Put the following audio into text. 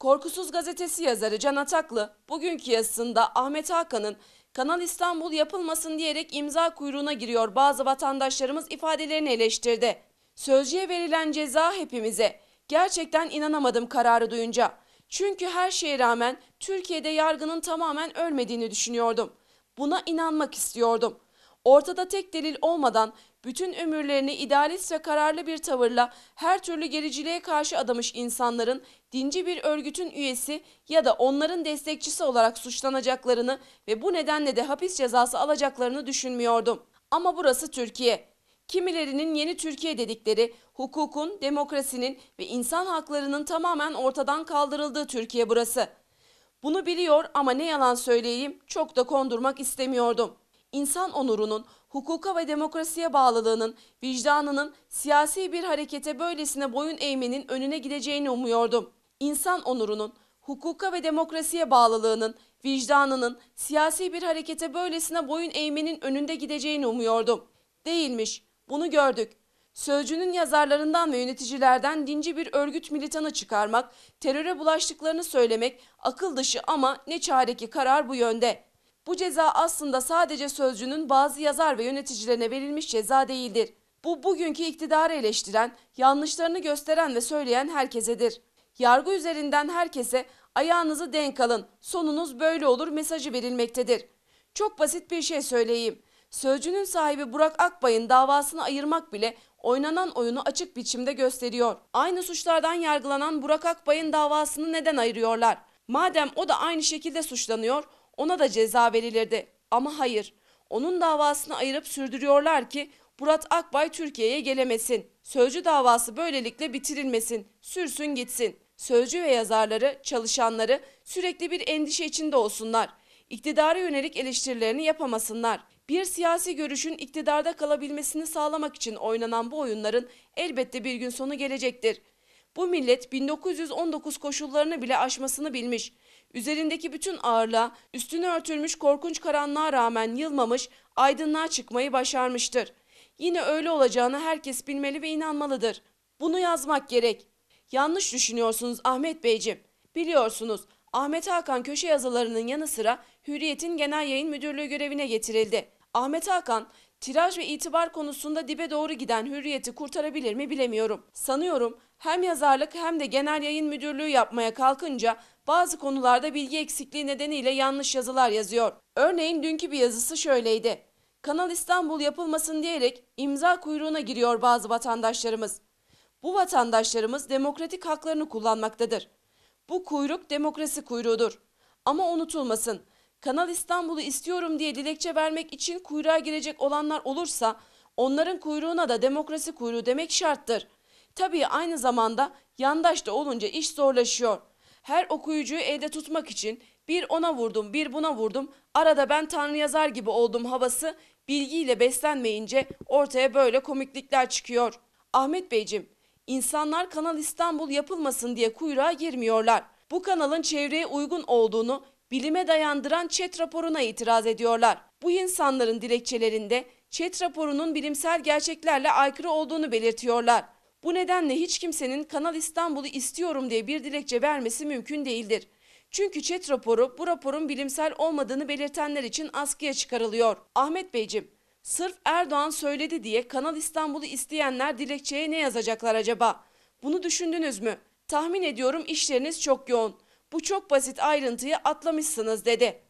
Korkusuz gazetesi yazarı Can Ataklı bugünkü yazısında Ahmet Hakan'ın Kanal İstanbul yapılmasın diyerek imza kuyruğuna giriyor bazı vatandaşlarımız ifadelerini eleştirdi. Sözcüye verilen ceza hepimize. Gerçekten inanamadım kararı duyunca. Çünkü her şeye rağmen Türkiye'de yargının tamamen ölmediğini düşünüyordum. Buna inanmak istiyordum ortada tek delil olmadan bütün ömürlerini idealist ve kararlı bir tavırla her türlü gericiliğe karşı adamış insanların dinci bir örgütün üyesi ya da onların destekçisi olarak suçlanacaklarını ve bu nedenle de hapis cezası alacaklarını düşünmüyordum. Ama burası Türkiye. Kimilerinin yeni Türkiye dedikleri hukukun, demokrasinin ve insan haklarının tamamen ortadan kaldırıldığı Türkiye burası. Bunu biliyor ama ne yalan söyleyeyim çok da kondurmak istemiyordum insan onurunun, hukuka ve demokrasiye bağlılığının, vicdanının siyasi bir harekete böylesine boyun eğmenin önüne gideceğini umuyordum. İnsan onurunun, hukuka ve demokrasiye bağlılığının, vicdanının siyasi bir harekete böylesine boyun eğmenin önünde gideceğini umuyordum. Değilmiş, bunu gördük. Sözcünün yazarlarından ve yöneticilerden dinci bir örgüt militanı çıkarmak, teröre bulaştıklarını söylemek akıl dışı ama ne çareki karar bu yönde.'' Bu ceza aslında sadece sözcünün bazı yazar ve yöneticilerine verilmiş ceza değildir. Bu bugünkü iktidarı eleştiren, yanlışlarını gösteren ve söyleyen herkesedir. Yargı üzerinden herkese ayağınızı denk alın, sonunuz böyle olur mesajı verilmektedir. Çok basit bir şey söyleyeyim. Sözcünün sahibi Burak Akbay'ın davasını ayırmak bile oynanan oyunu açık biçimde gösteriyor. Aynı suçlardan yargılanan Burak Akbay'ın davasını neden ayırıyorlar? Madem o da aynı şekilde suçlanıyor, ona da ceza verilirdi. Ama hayır, onun davasını ayırıp sürdürüyorlar ki Murat Akbay Türkiye'ye gelemesin. Sözcü davası böylelikle bitirilmesin, sürsün gitsin. Sözcü ve yazarları, çalışanları sürekli bir endişe içinde olsunlar. İktidara yönelik eleştirilerini yapamasınlar. Bir siyasi görüşün iktidarda kalabilmesini sağlamak için oynanan bu oyunların elbette bir gün sonu gelecektir. Bu millet 1919 koşullarını bile aşmasını bilmiş. Üzerindeki bütün ağırlığa, üstünü örtülmüş korkunç karanlığa rağmen yılmamış, aydınlığa çıkmayı başarmıştır. Yine öyle olacağını herkes bilmeli ve inanmalıdır. Bunu yazmak gerek. Yanlış düşünüyorsunuz Ahmet Beyciğim. Biliyorsunuz Ahmet Hakan köşe yazılarının yanı sıra Hürriyet'in genel yayın müdürlüğü görevine getirildi. Ahmet Hakan Tiraj ve itibar konusunda dibe doğru giden hürriyeti kurtarabilir mi bilemiyorum. Sanıyorum hem yazarlık hem de genel yayın müdürlüğü yapmaya kalkınca bazı konularda bilgi eksikliği nedeniyle yanlış yazılar yazıyor. Örneğin dünkü bir yazısı şöyleydi. Kanal İstanbul yapılmasın diyerek imza kuyruğuna giriyor bazı vatandaşlarımız. Bu vatandaşlarımız demokratik haklarını kullanmaktadır. Bu kuyruk demokrasi kuyruğudur. Ama unutulmasın Kanal İstanbul'u istiyorum diye dilekçe vermek için kuyruğa girecek olanlar olursa onların kuyruğuna da demokrasi kuyruğu demek şarttır. Tabii aynı zamanda yandaş da olunca iş zorlaşıyor. Her okuyucuyu elde tutmak için bir ona vurdum bir buna vurdum arada ben tanrı yazar gibi oldum havası bilgiyle beslenmeyince ortaya böyle komiklikler çıkıyor. Ahmet Beyciğim insanlar Kanal İstanbul yapılmasın diye kuyruğa girmiyorlar. Bu kanalın çevreye uygun olduğunu bilime dayandıran Çet raporuna itiraz ediyorlar. Bu insanların dilekçelerinde Çet raporunun bilimsel gerçeklerle aykırı olduğunu belirtiyorlar. Bu nedenle hiç kimsenin Kanal İstanbul'u istiyorum diye bir dilekçe vermesi mümkün değildir. Çünkü Çet raporu bu raporun bilimsel olmadığını belirtenler için askıya çıkarılıyor. Ahmet Beyciğim, sırf Erdoğan söyledi diye Kanal İstanbul'u isteyenler dilekçeye ne yazacaklar acaba? Bunu düşündünüz mü? Tahmin ediyorum işleriniz çok yoğun bu çok basit ayrıntıyı atlamışsınız dedi.